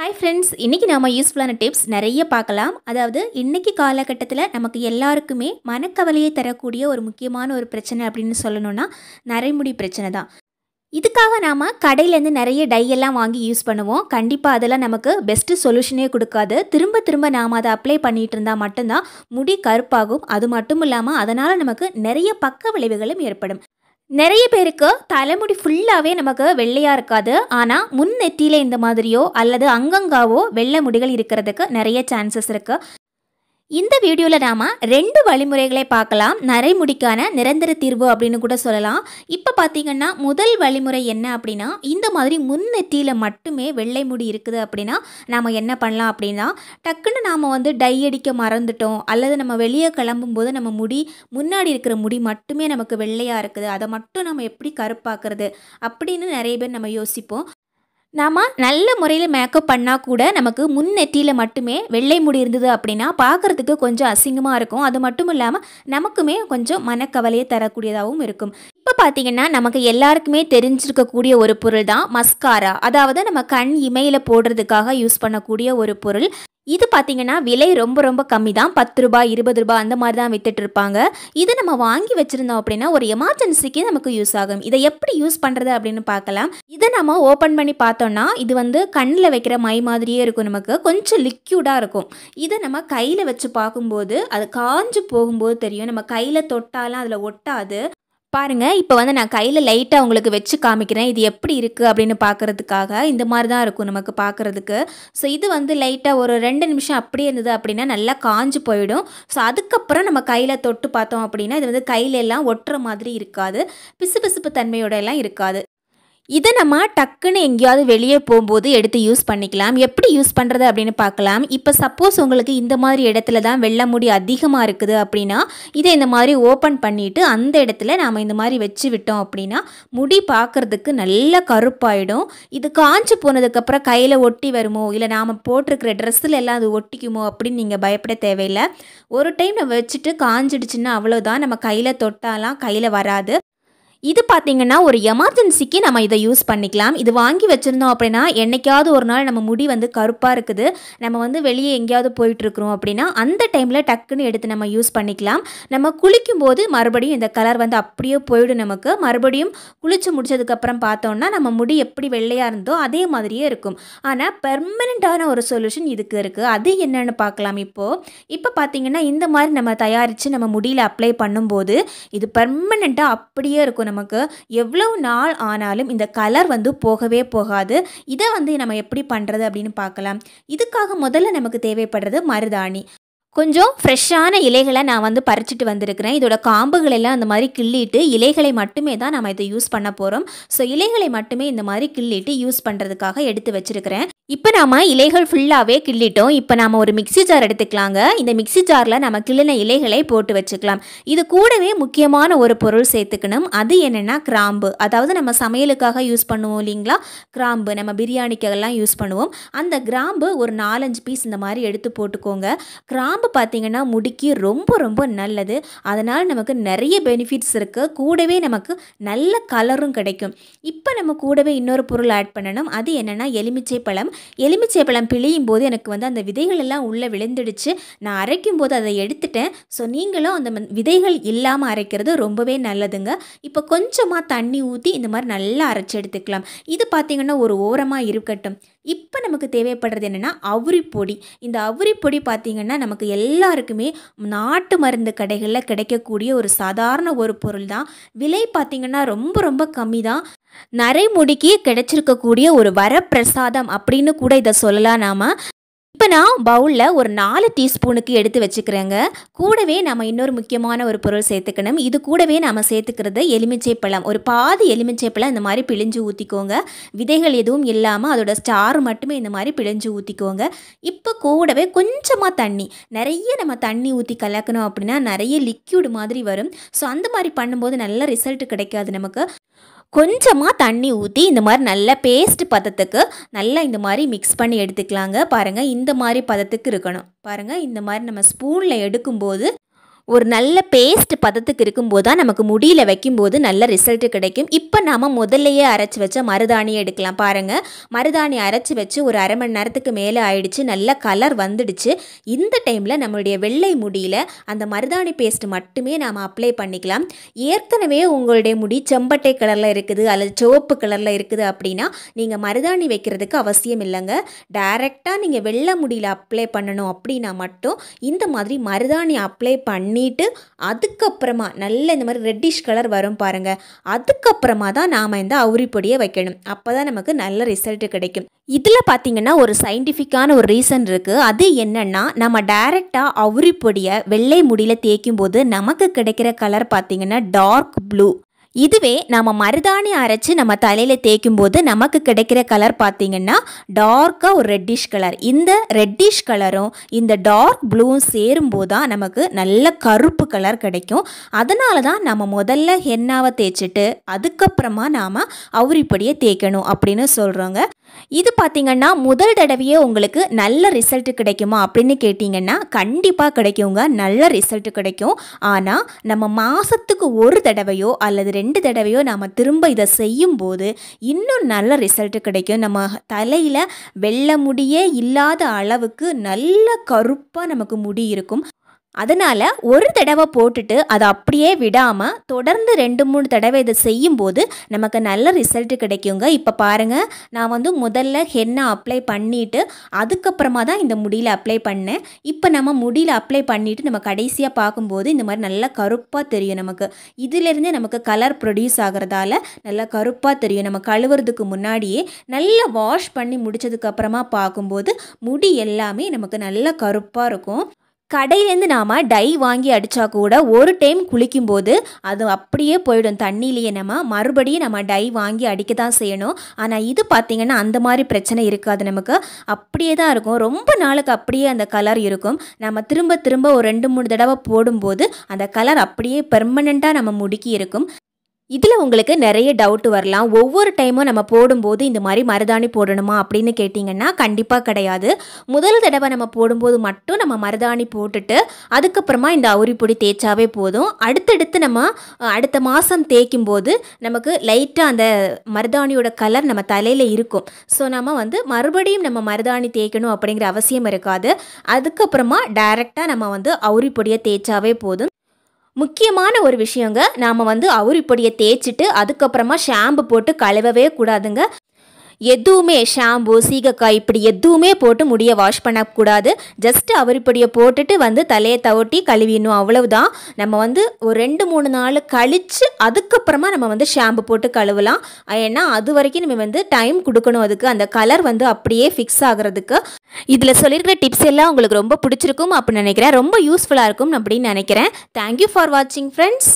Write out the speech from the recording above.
hi friends இன்றைக்கி நாம் யூஸ்ஃபுல்லான டிப்ஸ் நிறைய பார்க்கலாம் அதாவது இன்றைக்கி காலகட்டத்தில் நமக்கு எல்லாருக்குமே மனக்கவலையை தரக்கூடிய ஒரு முக்கியமான ஒரு பிரச்சனை அப்படின்னு சொல்லணுன்னா நரைமுடி பிரச்சனை தான் இதுக்காக நாம் கடையிலேருந்து நிறைய டை எல்லாம் வாங்கி யூஸ் பண்ணுவோம் கண்டிப்பாக அதெல்லாம் நமக்கு பெஸ்ட்டு சொல்யூஷனே கொடுக்காது திரும்ப திரும்ப நாம் அதை அப்ளை பண்ணிகிட்டு இருந்தால் மட்டும்தான் முடி கருப்பாகும் அது மட்டும் இல்லாமல் அதனால் நமக்கு நிறைய பக்க விளைவுகளும் ஏற்படும் நிறைய பேருக்கு தலைமுடி ஃபுல்லாகவே நமக்கு வெள்ளையாக இருக்காது ஆனால் முன் நெற்றியில் இந்த மாதிரியோ அல்லது அங்கங்காவோ வெள்ளை முடிகள் இருக்கிறதுக்கு நிறைய சான்சஸ் இருக்குது இந்த வீடியோவில் நாம் ரெண்டு வழிமுறைகளை பார்க்கலாம் நரைமுடிக்கான நிரந்தர தீர்வு அப்படின்னு கூட சொல்லலாம் இப்போ பார்த்திங்கன்னா முதல் வழிமுறை என்ன அப்படின்னா இந்த மாதிரி முன்னெட்டியில் மட்டுமே வெள்ளை முடி இருக்குது அப்படின்னா நாம் என்ன பண்ணலாம் அப்படின்னா டக்குன்னு நாம் வந்து டை அடிக்க மறந்துட்டோம் அல்லது நம்ம வெளியே கிளம்பும் போது நம்ம முடி முன்னாடி இருக்கிற முடி மட்டுமே நமக்கு வெள்ளையாக இருக்குது அதை மட்டும் நம்ம எப்படி கருப்பாக்குறது அப்படின்னு நிறைய பேர் நம்ம யோசிப்போம் நாம் நல்ல முறையில் மேக்கப் பண்ணால் கூட நமக்கு முன்னெட்டியில் மட்டுமே வெள்ளை முடி இருந்தது அப்படின்னா பார்க்குறதுக்கு கொஞ்சம் அசிங்கமாக இருக்கும் அது மட்டும் இல்லாமல் நமக்குமே கொஞ்சம் மனக்கவலையை தரக்கூடியதாகவும் இருக்கும் இப்போ பார்த்தீங்கன்னா நமக்கு எல்லாருக்குமே தெரிஞ்சிருக்கக்கூடிய ஒரு பொருள் தான் மஸ்காரா அதாவது நம்ம கண் இமையில் போடுறதுக்காக யூஸ் பண்ணக்கூடிய ஒரு பொருள் இது பார்த்தீங்கன்னா விலை ரொம்ப ரொம்ப கம்மி தான் பத்து ரூபாய் இருபது ரூபாய் அந்த மாதிரி தான் இருப்பாங்க இதை நம்ம வாங்கி வச்சுருந்தோம் அப்படின்னா ஒரு எமர்ஜென்சிக்கு நமக்கு யூஸ் ஆகும் இதை எப்படி யூஸ் பண்ணுறது அப்படின்னு பார்க்கலாம் இதை நம்ம ஓப்பன் பண்ணி பார்த்தோம்னா இது வந்து கண்ணில் வைக்கிற மை மாதிரியே இருக்கும் நமக்கு கொஞ்சம் லிக்யூடாக இருக்கும் இதை நம்ம கையில் வச்சு பார்க்கும்போது அது காஞ்சு போகும்போது தெரியும் நம்ம கையில் தொட்டாலும் அதில் ஒட்டாது பாருங்கள் இப்போ வந்து நான் கையில் லைட்டாக உங்களுக்கு வச்சு காமிக்கிறேன் இது எப்படி இருக்குது அப்படின்னு பார்க்குறதுக்காக இந்த மாதிரி தான் இருக்கும் நமக்கு பார்க்குறதுக்கு ஸோ இது வந்து லைட்டாக ஒரு ரெண்டு நிமிஷம் அப்படியே இருந்தது அப்படின்னா நல்லா காஞ்சு போயிடும் ஸோ அதுக்கப்புறம் நம்ம கையில் தொட்டு பார்த்தோம் அப்படின்னா இது வந்து கையிலெல்லாம் ஒட்டுற மாதிரி இருக்காது பிசு பிசுப்பு தன்மையோட எல்லாம் இருக்காது இதை நம்ம டக்குன்னு எங்கேயாவது வெளியே போகும்போது எடுத்து யூஸ் பண்ணிக்கலாம் எப்படி யூஸ் பண்ணுறது அப்படின்னு பார்க்கலாம் இப்போ சப்போஸ் உங்களுக்கு இந்த மாதிரி இடத்துல தான் வெள்ள முடி அதிகமாக இருக்குது அப்படின்னா இதை இந்த மாதிரி ஓப்பன் பண்ணிவிட்டு அந்த இடத்துல நாம் இந்த மாதிரி வச்சு விட்டோம் அப்படின்னா முடி பார்க்குறதுக்கு நல்ல கருப்பாயிடும் இது காஞ்சி போனதுக்கப்புறம் கையில் ஒட்டி வருமோ இல்லை நாம் போட்டிருக்கிற ட்ரெஸ்ஸில் எல்லாம் அது ஒட்டிக்குமோ அப்படின்னு நீங்கள் பயப்பட தேவையில்லை ஒரு டைம் நம்ம வச்சுட்டு காஞ்சிடுச்சுன்னா அவ்வளோதான் நம்ம கையில் தொட்டாலாம் கையில் வராது இது பார்த்தீங்கன்னா ஒரு எமர்ஜென்சிக்கு நம்ம இதை யூஸ் பண்ணிக்கலாம் இது வாங்கி வச்சுருந்தோம் அப்படின்னா என்றைக்காவது ஒரு நாள் நம்ம முடி வந்து கருப்பாக இருக்குது நம்ம வந்து வெளியே எங்கேயாவது போயிட்டுருக்குறோம் அப்படின்னா அந்த டைமில் டக்குன்னு எடுத்து நம்ம யூஸ் பண்ணிக்கலாம் நம்ம குளிக்கும்போது மறுபடியும் இந்த கலர் வந்து அப்படியே போயிடும் நமக்கு மறுபடியும் குளித்து முடிச்சதுக்கப்புறம் பார்த்தோன்னா நம்ம முடி எப்படி வெள்ளையாக இருந்தோ அதே மாதிரியே இருக்கும் ஆனால் பெர்மனண்ட்டான ஒரு சொல்யூஷன் இதுக்கு இருக்குது அது என்னென்னு பார்க்கலாம் இப்போது இப்போ பார்த்திங்கன்னா இந்த மாதிரி நம்ம தயாரித்து நம்ம முடியில் அப்ளை பண்ணும்போது இது பெர்மனெண்ட்டாக அப்படியே இருக்கும் நமக்கு எவ்வளவு நாள் ஆனாலும் இந்த கலர் வந்து போகவே போகாது இதை வந்து நம்ம எப்படி பண்ணுறது அப்படின்னு பார்க்கலாம் இதுக்காக முதல்ல நமக்கு தேவைப்படுறது மருதாணி கொஞ்சம் ஃப்ரெஷ்ஷான இலைகளை நான் வந்து பறிச்சிட்டு வந்திருக்கிறேன் இதோட காம்புகள் எல்லாம் அந்த மாதிரி கிள்ளிட்டு இலைகளை மட்டுமே தான் நம்ம இதை யூஸ் பண்ண போகிறோம் ஸோ இலைகளை மட்டுமே இந்த மாதிரி கிள்ளிட்டு யூஸ் பண்ணுறதுக்காக எடுத்து வச்சுருக்கிறேன் இப்போ நாம் இலைகள் ஃபுல்லாகவே கிள்ளிட்டோம் இப்போ நாம் ஒரு மிக்சி ஜார் எடுத்துக்கலாங்க இந்த மிக்சி ஜாரில் நம்ம கிள்ளின இலைகளை போட்டு வச்சுக்கலாம் இது கூடவே முக்கியமான ஒரு பொருள் சேர்த்துக்கணும் அது என்னென்னா கிராம்பு அதாவது நம்ம சமையலுக்காக யூஸ் பண்ணுவோம் இல்லைங்களா கிராம்பு நம்ம பிரியாணிக்கெல்லாம் யூஸ் பண்ணுவோம் அந்த கிராம்பு ஒரு நாலஞ்சு பீஸ் இந்த மாதிரி எடுத்து போட்டுக்கோங்க கிராம்பு பார்த்திங்கன்னா முடிக்கு ரொம்ப ரொம்ப நல்லது அதனால் நமக்கு நிறைய பெனிஃபிட்ஸ் இருக்குது கூடவே நமக்கு நல்ல கலரும் கிடைக்கும் இப்போ நம்ம கூடவே இன்னொரு பொருள் ஆட் பண்ணணும் அது என்னென்னா எலுமிச்சை பழம் எலுமிச்சை பழம் பிழியும் போது எனக்கு வந்து அந்த விதைகள் எல்லாம் உள்ளே விழுந்துடுச்சு நான் அரைக்கும் போது அதை எடுத்துட்டேன் ஸோ நீங்களும் அந்த விதைகள் இல்லாமல் அரைக்கிறது ரொம்பவே நல்லதுங்க இப்போ கொஞ்சமாக தண்ணி ஊற்றி இந்த மாதிரி நல்லா அரைச்சி எடுத்துக்கலாம் இது பார்த்திங்கன்னா ஒரு ஓரமாக இருக்கட்டும் இப்போ நமக்கு தேவைப்படுறது என்னென்னா அவுரி பொடி இந்த அவுரி பொடி பார்த்திங்கன்னா நமக்கு எல்லாருக்குமே நாட்டு மருந்து கடைகளில் கிடைக்கக்கூடிய ஒரு சாதாரண ஒரு பொருள் தான் விலை பார்த்திங்கன்னா ரொம்ப ரொம்ப கம்மி தான் நரைமுடிக்கு கிடைச்சிருக்கக்கூடிய ஒரு வரப்பிரசாதம் அப்படின்னு கூட இதை சொல்லலாம் நாம் இப்போ நான் பவுலில் ஒரு நாலு டீஸ்பூனுக்கு எடுத்து வச்சுக்கிறேங்க கூடவே நம்ம இன்னொரு முக்கியமான ஒரு பொருள் சேர்த்துக்கணும் இது கூடவே நம்ம சேர்த்துக்கிறது எலுமிச்சைப்பழம் ஒரு பாதி எலுமிச்சைப்பழம் இந்த மாதிரி பிழிஞ்சு ஊற்றிக்கோங்க விதைகள் எதுவும் இல்லாமல் அதோட ஸ்டார் மட்டுமே இந்த மாதிரி பிழிஞ்சு ஊற்றிக்கோங்க இப்போ கூடவே கொஞ்சமாக தண்ணி நிறைய நம்ம தண்ணி ஊற்றி கலக்கணும் அப்படின்னா நிறைய லிக்யூடு மாதிரி வரும் ஸோ அந்த மாதிரி பண்ணும்போது நல்ல ரிசல்ட் கிடைக்காது நமக்கு கொஞ்சமாக தண்ணி ஊற்றி இந்த மாதிரி நல்ல பேஸ்ட் பதத்துக்கு நல்லா இந்த மாதிரி மிக்ஸ் பண்ணி எடுத்துக்கலாங்க பாருங்கள் இந்த மாதிரி பதத்துக்கு இருக்கணும் பாருங்கள் இந்த மாதிரி நம்ம ஸ்பூனில் எடுக்கும்போது ஒரு நல்ல பேஸ்ட் பதத்துக்கு இருக்கும்போது தான் நமக்கு முடியில் வைக்கும்போது நல்ல ரிசல்ட் கிடைக்கும் இப்போ நாம் முதல்லையே அரைச்சி வச்ச மருதாணி எடுக்கலாம் பாருங்கள் மருதாணி அரைச்சி வச்சு ஒரு அரை மணி நேரத்துக்கு மேலே ஆயிடுச்சு நல்ல கலர் வந்துடுச்சு இந்த டைமில் நம்மளுடைய வெள்ளை முடியில் அந்த மருதாணி பேஸ்ட் மட்டுமே நாம் அப்ளை பண்ணிக்கலாம் ஏற்கனவே உங்களுடைய முடி செம்பட்டை கலரில் இருக்குது அல்லது சிவப்பு கலரில் இருக்குது அப்படின்னா நீங்கள் மருதாணி வைக்கிறதுக்கு அவசியம் இல்லைங்க டைரெக்டாக நீங்கள் வெள்ளை முடியில் அப்ளை பண்ணணும் அப்படின்னா மட்டும் இந்த மாதிரி மருதாணி அப்ளை பண்ணி பண்ணிவிட்டு அதுக்கப்புறமா நல்ல இந்த மாதிரி ரெட்டிஷ் கலர் வரும் பாருங்கள் அதுக்கப்புறமா தான் நாம் இந்த அவுரி பொடியை வைக்கணும் அப்போ தான் நமக்கு நல்ல ரிசல்ட் கிடைக்கும் இதில் பார்த்திங்கன்னா ஒரு சயின்டிஃபிக்கான ஒரு ரீசன் இருக்குது அது என்னென்னா நம்ம டைரெக்டாக அவுரி பொடியை வெள்ளை முடியில் தேய்க்கும் போது நமக்கு கிடைக்கிற கலர் பார்த்திங்கன்னா டார்க் ப்ளூ இதுவே நம்ம மருதாணி அரைச்சி நம்ம தலையில் தேய்க்கும் போது நமக்கு கிடைக்கிற கலர் பார்த்திங்கன்னா டார்க்காக ஒரு ரெட்டிஷ் கலர் இந்த ரெட்டிஷ் கலரும் இந்த டார்க் ப்ளூவும் சேரும்போது தான் நமக்கு நல்ல கருப்பு கலர் கிடைக்கும் அதனால தான் நம்ம முதல்ல ஹென்னாவை தேய்ச்சிட்டு அதுக்கப்புறமா நாம் அவுரிப்படியை தேய்க்கணும் அப்படின்னு சொல்கிறோங்க இது பார்த்திங்கன்னா முதல் தடவையே உங்களுக்கு நல்ல ரிசல்ட் கிடைக்குமா அப்படின்னு கேட்டிங்கன்னா கண்டிப்பாக கிடைக்குங்க நல்ல ரிசல்ட் கிடைக்கும் ஆனால் நம்ம மாதத்துக்கு ஒரு தடவையோ அல்லது ரெண்டு தடவையோ நாம் திரும்ப இதை செய்யும்போது இன்னும் நல்ல ரிசல்ட் கிடைக்கும் நம்ம தலையில் வெள்ள முடியே இல்லாத அளவுக்கு நல்ல கருப்பாக நமக்கு முடி இருக்கும் அதனால் ஒரு தடவை போட்டுட்டு அதை அப்படியே விடாமல் தொடர்ந்து ரெண்டு மூணு தடவை இதை செய்யும்போது நமக்கு நல்ல ரிசல்ட் கிடைக்குங்க இப்போ பாருங்கள் நான் வந்து முதல்ல ஹென்னை அப்ளை பண்ணிவிட்டு அதுக்கப்புறமா தான் இந்த முடியில் அப்ளை பண்ணேன் இப்போ நம்ம முடியில் அப்ளை பண்ணிவிட்டு நம்ம கடைசியாக பார்க்கும்போது இந்த மாதிரி நல்லா கருப்பாக தெரியும் நமக்கு இதுலேருந்தே நமக்கு கலர் ப்ரொடியூஸ் ஆகிறதால நல்லா கருப்பாக தெரியும் நம்ம கழுவுறதுக்கு முன்னாடியே நல்லா வாஷ் பண்ணி முடித்ததுக்கப்புறமா பார்க்கும்போது முடி எல்லாமே நமக்கு நல்லா கருப்பாக இருக்கும் கடையிலேருந்து நாம் டை வாங்கி அடித்தா கூட ஒரு டைம் குளிக்கும்போது அது அப்படியே போயிடும் தண்ணியிலேயே நம்ம மறுபடியும் நம்ம டை வாங்கி அடிக்க தான் செய்யணும் ஆனால் இது பார்த்திங்கன்னா அந்த மாதிரி பிரச்சனை இருக்காது நமக்கு அப்படியே தான் இருக்கும் ரொம்ப நாளுக்கு அப்படியே அந்த கலர் இருக்கும் நம்ம திரும்ப திரும்ப ஒரு ரெண்டு மூணு தடவை போடும்போது அந்த கலர் அப்படியே பெர்மனெண்ட்டாக நம்ம முடுக்கி இருக்கும் இதில் உங்களுக்கு நிறைய டவுட் வரலாம் ஒவ்வொரு டைமும் நம்ம போடும்போது இந்த மாதிரி மருதாணி போடணுமா அப்படின்னு கேட்டிங்கன்னா கண்டிப்பாக கிடையாது முதல் தடவை நம்ம போடும்போது மட்டும் நம்ம மருதாணி போட்டுட்டு அதுக்கப்புறமா இந்த அவுரிப்பொடி தேய்ச்சாவே போதும் அடுத்தடுத்து நம்ம அடுத்த மாதம் தேய்க்கும் போது நமக்கு லைட்டாக அந்த மருதாணியோட கலர் நம்ம தலையில் இருக்கும் ஸோ நம்ம வந்து மறுபடியும் நம்ம மருதாணி தேய்க்கணும் அப்படிங்கிற அவசியம் இருக்காது அதுக்கப்புறமா டைரெக்டாக நம்ம வந்து அவுரிப்பொடியை தேய்ச்சாவே போதும் முக்கியமான ஒரு விஷயங்க நாம் வந்து அவரு இப்படியே தேய்ச்சிட்டு அதுக்கப்புறமா ஷாம்பு போட்டு கழுவவே கூடாதுங்க எதுவுமே ஷாம்பு சீகக்காய் இப்படி எதுவுமே போட்டு முடியை வாஷ் பண்ணக்கூடாது ஜஸ்ட் இப்படியை போட்டுட்டு வந்து தலையை தவட்டி கழுவிடணும் அவ்வளவுதான் நம்ம வந்து ஒரு ரெண்டு மூணு நாள் கழித்து அதுக்கப்புறமா நம்ம வந்து ஷாம்பு போட்டு கழுவலாம் ஏன்னா அது வரைக்கும் நம்ம வந்து டைம் கொடுக்கணும் அதுக்கு அந்த கலர் வந்து அப்படியே ஃபிக்ஸ் ஆகிறதுக்கு இதில் சொல்லியிருக்கிற டிப்ஸ் எல்லாம் உங்களுக்கு ரொம்ப பிடிச்சிருக்கும் அப்படின்னு நினைக்கிறேன் ரொம்ப யூஸ்ஃபுல்லாக இருக்கும் அப்படின்னு நினைக்கிறேன் தேங்க்யூ ஃபார் வாட்சிங் ஃப்ரெண்ட்ஸ்